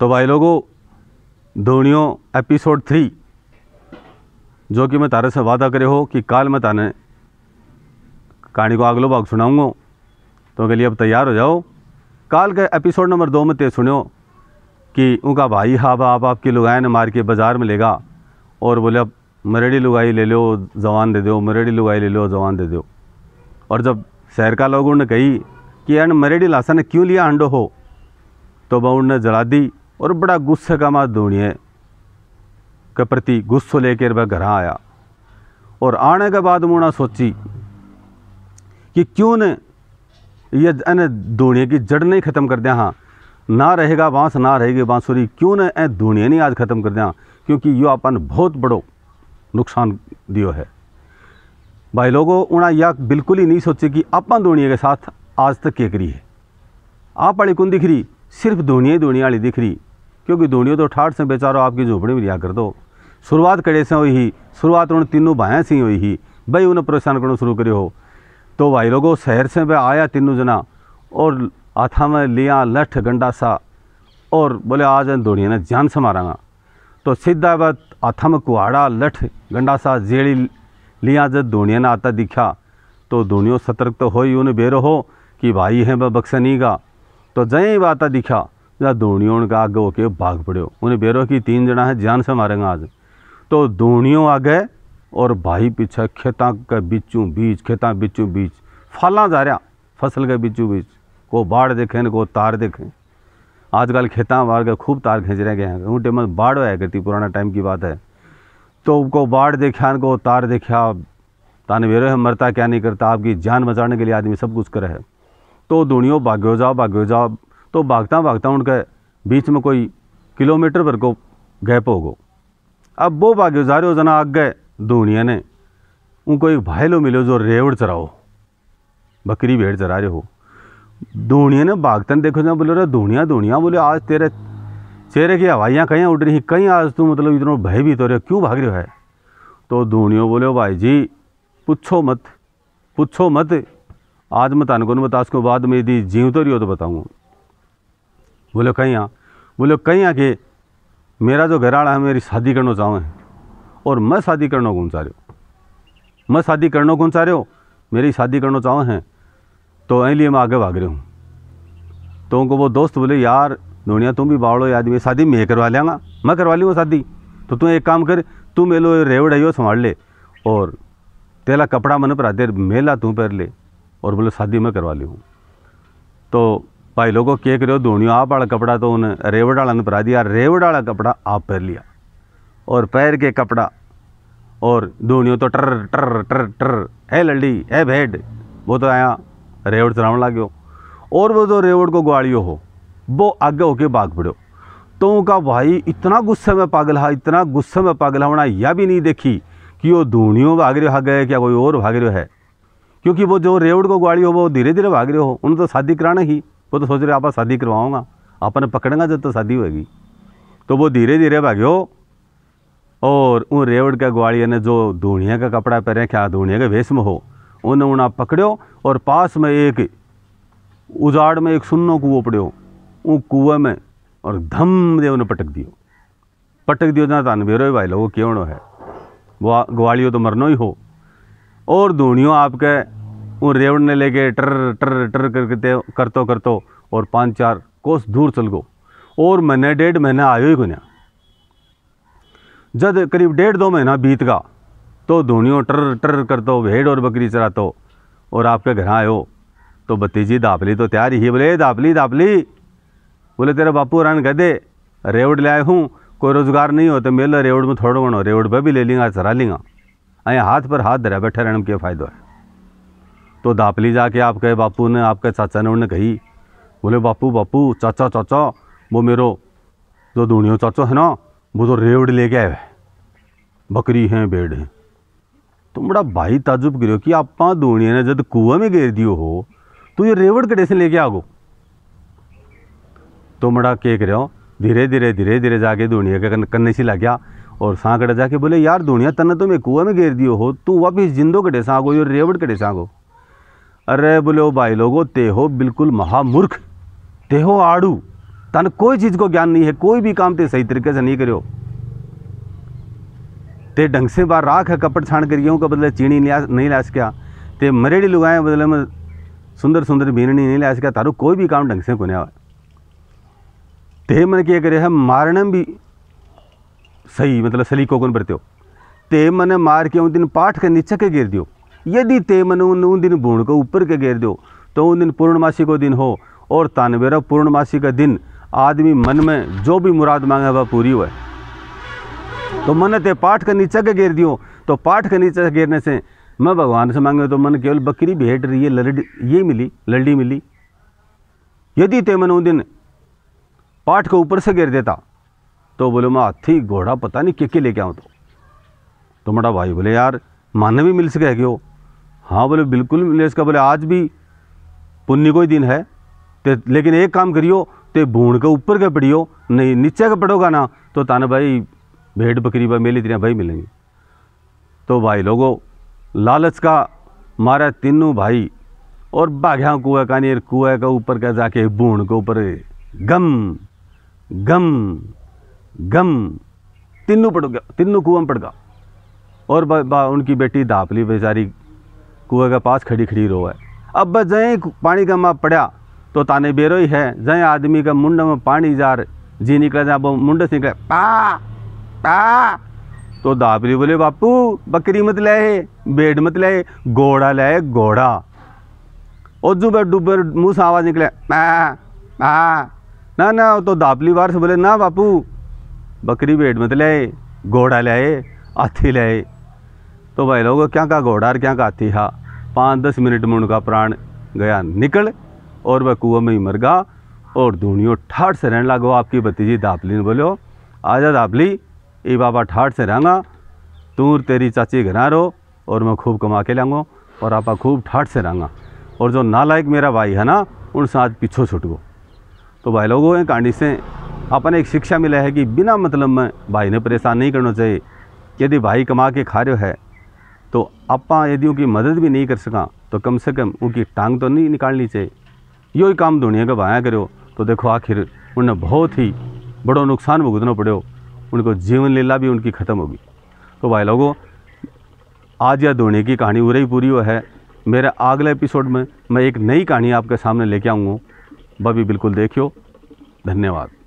तो भाई लोगों धोनियों एपिसोड थ्री जो कि मैं तारे से वादा करे हो कि काल मैं ताने कहानी को अगलो भाग सुनाऊंगा तो के लिए अब तैयार हो जाओ काल के एपिसोड नंबर दो में ते सुनो कि उनका भाई हाब आप आपकी लुगाई ने मार के बाज़ार में लेगा और बोले अब मरेडी लुगाई ले लो जवान दे दो मरेडी लुगाई ले लो जवान दे दो और जब शहर का लोगों ने कही कि यार मरेडी लाशा ने क्यों लिया अंडो हो तो बहुत ने जला दी और बड़ा गुस्से का माँ दूनिए के प्रति गुस्सो लेकर वह घर आया और आने के बाद मुना सोची कि क्यों ने ये अन दूनिए की जड़ नहीं ख़त्म कर दिया हाँ ना रहेगा बांस ना रहेगी बांसुरी क्यों ने ए दूनिए नहीं आज ख़त्म कर दिया क्योंकि यो अपन बहुत बड़ो नुकसान दियो है भाई लोगों उन्हें यह बिल्कुल ही नहीं सोचे कि अपन दुनिया के साथ आज तक के करी है आप वाली कौन दिख रही सिर्फ दूनिया ही दूनिया वाली दिख रही क्योंकि धोनी तो ठाठ से बेचारो आपकी झोपड़ी में लिया कर दो शुरुआत कड़े से हुई ही शुरुआत उन तीनों भाया से हुई ही भाई उन्हें परेशान करना शुरू करे हो तो भाई लोगों शहर से भी आया तीनों जना और हाथा में लिया लठ गंडा सा और बोले आज धोनी ने जान से मारा तो सीधा बात हाथा में कुहाड़ा लठ गंडा सा जेड़ी लिया जब धोनी ने आता दिखा तो धोनियों सतर्क तो हो ही उन्हें बेरो हो कि भाई हैं वह बक्सनी का तो जय ही आता दिखा या धोणियों का आगे होके भाग पड़ो उन्हें बेरो की तीन जना है जान से मारेंगे आज तो धोणियों आगे और भाई पीछे खेतों के बीचों बीच खेत बीचों बीच फाला जा रहा फसल के बीचों बीच को बाढ़ देखें को तार देखें आजकल खेतों बाढ़ के खूब तार खींच रहे हैं उन टाइम बाढ़ होया करती पुराना टाइम की बात है तो को बाढ़ देखा को तार देखा ताने वेरो है मरता क्या नहीं करता आपकी जान बचाने के लिए आदमी सब कुछ करे है तो दुनियों भाग्यो जाओ भाग्यो जाओ तो भागता भागता उनके बीच में कोई किलोमीटर भर को गैप हो गो अब वो भाग्यो हो जना आग गए दूनिया ने उनको एक भाईलो मिलो जो रेवड़ चराओ बकरी भेड़ चरा रहे हो धूणिया ने भागतन देखो बोलो बोले धूणिया धूणिया बोले आज तेरे चेहरे की हवाइयाँ कहीं उड़ रही कहीं आज तू मतलब इतना भय भी तो रहे क्यों भाग रहे है तो धूणियों बोले भाई जी पूछो मत पूछो मत आज मैं तानको बता उसको बाद में यदि जीव तो रही हो तो बताऊँगा बोलो कहीं आ बोलो कहीं आ के मेरा जो घराड़ा है मेरी शादी करना चाहो है और मैं शादी करना कौन चाह रहे हो मैं शादी करना कौन चाह रहे हो मेरी शादी करना चाहो है तो यहीं लिए मैं आगे भाग रहे हूँ तो उनको वो दोस्त बोले यार दुनिया तुम भी बावड़ो याद में शादी मैं करवा लेंगा मैं करवा लूँगा शादी तो तू एक काम कर तू मेलो रेवड़ आइयो संभाल ले और तेला कपड़ा मन पर आते मेला तू पहन ले और बोले शादी मैं करवा ली हूँ तो भाई लोगों के करो हो धोनियो आप वाला कपड़ा तो उन रेवड़ वाला ने पहरा दिया रेवड़ वाला कपड़ा आप पहन लिया और पैर के कपड़ा और धोनियो तो टर टर टर टर है लड़ी है भेड वो तो आया रेवड़ ला लागो और वो जो तो रेवड़ को ग्वालियो हो वो आगे होके भाग पड़ो तो उनका भाई इतना गुस्से में पागल हा इतना गुस्से में पागल होना हाँ, यह भी नहीं देखी कि वो धूणियों भाग रहे हा गए क्या कोई और भाग रहे है क्योंकि वो जो रेवड़ को ग्वाड़ी हो वो धीरे धीरे भाग रहे हो उन्हें तो शादी कराना ही वो तो सोच रहे आप शादी करवाऊँगा आपने पकड़ेंगा जब तो शादी होगी तो वो धीरे धीरे भाग्यो और उन रेवड़ के ग्वालिया ने जो धूणिया का कपड़ा पहने क्या धूणिया के वेश में हो उन्हें उन्हें पकड़ो और पास में एक उजाड़ में एक सुन्नो कुओं पड़ो उन कुएं में और धम दे उन्हें पटक दियो पटक दियो जहाँ तान बेरो भाई लोगों क्यों है वो ग्वालियो तो मरनो ही हो और धूणियों आपके वो रेवड़ ने लेके टर टर टर करते करतो करतो और पाँच चार कोस दूर चल गो और महीने डेढ़ महीना आयो ही कोने जब करीब डेढ़ दो महीना बीत गा तो धोनियों टर टर करतो भेड़ और बकरी चरातो और आपके घर आयो तो भतीजी दापली तो तैयार ही बोले दापली दापली बोले तेरा बापू रान कह दे रेवड़ ले हूँ कोई रोजगार नहीं हो तो मेल रेवड़ में थोड़ा घणो रेवड़ पर भी ले लेंगे चरा लेंगे अँ हाथ पर हाथ धरा बैठा रहने में क्या फ़ायदा है तो दापली जाके आपके बापू ने आपके चाचा ने उन्हें कही बोले बापू बापू चाचा चाचा वो मेरो जो दूनियो चाचो है ना वो तो रेवड़ लेके आए बकरी हैं भेड़ हैं तुम बड़ा भाई ताजुब गिरो कि आप दूनिया ने जब कुएं में घेर दियो हो तो ये रेवड़ कड़े से लेके आ गो तो बड़ा के करो धीरे धीरे धीरे धीरे जाके दुनिया के कन्ने से लग गया और सांकड़ा जाके बोले यार दुनिया तन्ने तो मैं कुएं में गेर दियो हो तू वापिस जिंदो कटे सागो यो रेवड़ कटे सागो अरे बोले भाई लोगो ते हो बिल्कुल महामूर्ख ते हो आड़ू तन कोई चीज़ को ज्ञान नहीं है कोई भी काम ते सही तरीके से नहीं करो ते ढंग से बार राख है कपट छाण कर गेहूँ का बदले चीनी नहीं ला सकिया ते मरेड़ी लुगाए बदले में सुंदर सुंदर बीननी नहीं ला सकिया तारू कोई भी काम ढंग से कोने आवे ते मन क्या करे है मारने भी सही मतलब सलीको कौन बरते हो ते मन मार के उन दिन पाठ के नीचे के गिर दियो यदि ते मनु उन दिन भूण को ऊपर के घेर दो तो उन दिन पूर्णमासी को दिन हो और तानवेरा पूर्णमासी का दिन आदमी मन में जो भी मुराद मांगे वह पूरी हुए तो मन ते पाठ के नीचा के घेर दियो तो पाठ के नीचे के से मैं भगवान से मांगे तो मन केवल बकरी भेट रही है लड़ी ये मिली लड़ी मिली यदि ते मन उन दिन पाठ को ऊपर से घेर देता तो बोले मैं हाथी घोड़ा पता नहीं क्या लेके आऊँ तो तुम्हारा तो भाई बोले यार मन भी मिल सके क्यों हाँ बोले बिल्कुल मिले इसका बोले आज भी पुण्य कोई दिन है ते लेकिन एक काम करियो ते भूण के ऊपर के पड़ियो नहीं नीचे के पड़ोगा ना तो तान भाई भेड़ बकरी भाई मेली तेरे भाई मिलेंगे तो भाई लोगो लालच का मारा तीनों भाई और बाघ्या का नहीं कुआ के ऊपर का जाके भूण के ऊपर गम गम गम तीनों पड़ गया तीनों कुआ में पड़ गया और बा, बा, उनकी बेटी दापली बेचारी कुएँ के पास खड़ी खड़ी है अब बस जय पानी का माँ पड़ा तो ताने बेरो ही है जय आदमी का मुंड में पानी जा रहे जी निकल जाए मुंड से निकले पा पा तो दाबरी बोले बापू बकरी मत लाए बेड मत लाए घोड़ा लाए घोड़ा और जो बे डूबे मुँह से आवाज़ निकले पा पा ना ना तो दापली बार से बोले ना बापू बकरी बेड मत लाए घोड़ा लाए हाथी लाए तो भाई लोग क्या कहा घोड़ा और क्या कहा हाथी हा पाँच दस मिनट में उनका प्राण गया निकल और वह कुएं में ही मर गया और धूनियों ठाठ से रहने लगो आपकी भतीजी दापली ने बोलो आजा दापली ये बाबा ठाठ से रहगा तू तेरी चाची घना रहो और मैं खूब कमा के लाऊंगा और आपा खूब ठाठ से रहेंगा और जो नालायक मेरा भाई है ना उन साथ पीछो छुट गो तो भाई लोगों ने कांडी से अपन एक शिक्षा मिला है कि बिना मतलब में भाई ने परेशान नहीं करना चाहिए यदि भाई कमा के खा रहे है तो आप यदि उनकी मदद भी नहीं कर सका तो कम से कम उनकी टांग तो नहीं निकालनी चाहिए यो ही काम दुनिया का बाया करो तो देखो आखिर उन्हें बहुत ही बड़ो नुकसान भुगतना पड़ो उनको जीवन लीला भी उनकी ख़त्म होगी तो भाई लोगों आज यह धोनी की कहानी उरे ही पूरी हुआ है मेरे अगले एपिसोड में मैं एक नई कहानी आपके सामने लेके आऊँगा वह भी बिल्कुल देखियो धन्यवाद